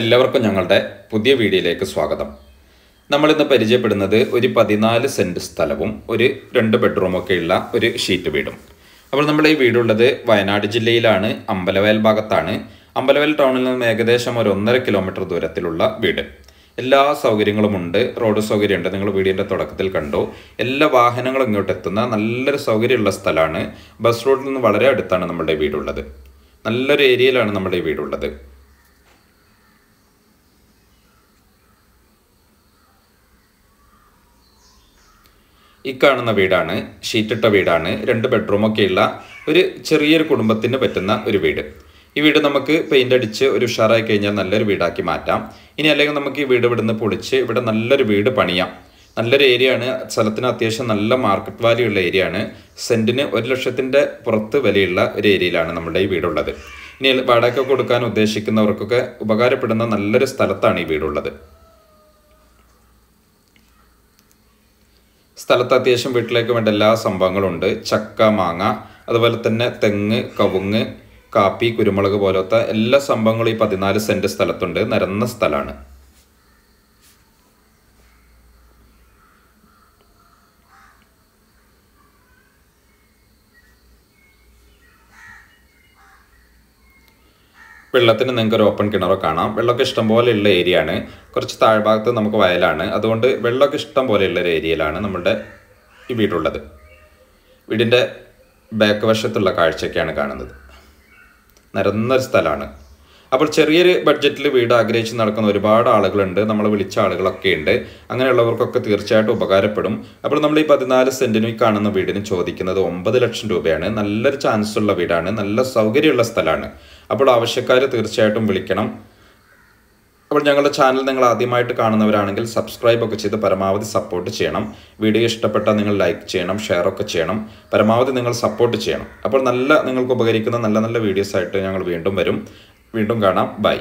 എല്ലാവർക്കും ഞങ്ങളുടെ പുതിയ വീഡിയോയിലേക്ക് സ്വാഗതം നമ്മളിന്ന് പരിചയപ്പെടുന്നത് ഒരു പതിനാല് സെൻറ് സ്ഥലവും ഒരു രണ്ട് ബെഡ്റൂമൊക്കെ ഉള്ള ഒരു ഷീറ്റ് വീടും അപ്പോൾ നമ്മുടെ ഈ വീടുള്ളത് വയനാട് ജില്ലയിലാണ് അമ്പലവയൽ ഭാഗത്താണ് അമ്പലവയൽ ടൗണിൽ നിന്ന് ഏകദേശം ഒരു ഒന്നര കിലോമീറ്റർ ദൂരത്തിലുള്ള വീട് എല്ലാ സൗകര്യങ്ങളും ഉണ്ട് റോഡ് സൗകര്യമുണ്ട് നിങ്ങൾ വീടിൻ്റെ തുടക്കത്തിൽ കണ്ടു എല്ലാ വാഹനങ്ങളും ഇങ്ങോട്ട് എത്തുന്ന നല്ലൊരു സൗകര്യമുള്ള സ്ഥലമാണ് ബസ് റോഡിൽ നിന്ന് വളരെ അടുത്താണ് നമ്മുടെ വീടുള്ളത് നല്ലൊരു ഏരിയയിലാണ് നമ്മുടെ ഈ വീടുള്ളത് ഈ കാണുന്ന വീടാണ് ഷീറ്റിട്ട വീടാണ് രണ്ട് ബെഡ്റൂമൊക്കെയുള്ള ഒരു ചെറിയൊരു കുടുംബത്തിന് പറ്റുന്ന ഒരു വീട് ഈ വീട് നമുക്ക് പെയിൻ്റ് അടിച്ച് ഒരു ഉഷാറായി കഴിഞ്ഞാൽ നല്ലൊരു വീടാക്കി മാറ്റാം ഇനി അല്ലെങ്കിൽ നമുക്ക് ഈ വീട് ഇവിടുന്ന് പൊളിച്ച് ഇവിടെ നല്ലൊരു വീട് പണിയാം നല്ലൊരു ഏരിയ ആണ് സ്ഥലത്തിന് അത്യാവശ്യം നല്ല മാർക്കറ്റ് വാല്യൂ ഉള്ള ഏരിയ ആണ് സെൻറ്റിന് ഒരു ലക്ഷത്തിൻ്റെ പുറത്ത് വിലയുള്ള ഒരു ഏരിയയിലാണ് നമ്മുടെ ഈ വീടുള്ളത് ഇനി വാടക കൊടുക്കാൻ ഉദ്ദേശിക്കുന്നവർക്കൊക്കെ ഉപകാരപ്പെടുന്ന നല്ലൊരു സ്ഥലത്താണ് ഈ വീടുള്ളത് സ്ഥലത്ത് അത്യാവശ്യം വീട്ടിലേക്ക് വേണ്ട എല്ലാ സംഭവങ്ങളും ഉണ്ട് ചക്ക മാങ്ങ അതുപോലെ തന്നെ തെങ്ങ് കവുങ്ങ് കാപ്പി കുരുമുളക് പോലത്തെ എല്ലാ സംഭവങ്ങളും ഈ പതിനാല് സെൻറ്റ് സ്ഥലത്തുണ്ട് നിരന്ന സ്ഥലമാണ് വെള്ളത്തിന് നിങ്ങൾക്ക് ഒരു ഓപ്പൺ കിണറോ കാണാം വെള്ളമൊക്കെ ഇഷ്ടംപോലെ ഉള്ള ഏരിയ ആണ് കുറച്ച് താഴ്ഭാഗത്ത് നമുക്ക് വയലാണ് അതുകൊണ്ട് വെള്ളമൊക്കെ ഇഷ്ടം പോലെയുള്ള ഒരു ഏരിയയിലാണ് നമ്മുടെ ഈ വീടുള്ളത് വീടിൻ്റെ ബാക്ക് വശത്തുള്ള കാഴ്ചയൊക്കെയാണ് കാണുന്നത് നിരന്നൊരു സ്ഥലമാണ് അപ്പോൾ ചെറിയൊരു ബഡ്ജറ്റിൽ വീട് ആഗ്രഹിച്ച് നടക്കുന്ന ഒരുപാട് ആളുകളുണ്ട് നമ്മൾ വിളിച്ച ആളുകളൊക്കെ ഉണ്ട് അങ്ങനെയുള്ളവർക്കൊക്കെ തീർച്ചയായിട്ടും ഉപകാരപ്പെടും അപ്പോൾ നമ്മൾ ഈ പതിനാല് സെൻറ്റിന് കാണുന്ന വീടിന് ചോദിക്കുന്നത് ഒമ്പത് ലക്ഷം രൂപയാണ് നല്ലൊരു ചാൻസ് ഉള്ള വീടാണ് നല്ല സൗകര്യമുള്ള സ്ഥലമാണ് അപ്പോൾ ആവശ്യക്കാർ തീർച്ചയായിട്ടും വിളിക്കണം അപ്പോൾ ഞങ്ങളുടെ ചാനൽ നിങ്ങൾ ആദ്യമായിട്ട് കാണുന്നവരാണെങ്കിൽ സബ്സ്ക്രൈബ് ഒക്കെ ചെയ്ത് പരമാവധി സപ്പോർട്ട് ചെയ്യണം വീഡിയോ ഇഷ്ടപ്പെട്ടാൽ നിങ്ങൾ ലൈക്ക് ചെയ്യണം ഷെയർ ഒക്കെ ചെയ്യണം പരമാവധി നിങ്ങൾ സപ്പോർട്ട് ചെയ്യണം അപ്പോൾ നല്ല നിങ്ങൾക്ക് ഉപകരിക്കുന്ന നല്ല നല്ല വീഡിയോസ് ആയിട്ട് ഞങ്ങൾ വീണ്ടും വരും വീണ്ടും കാണാം ബൈ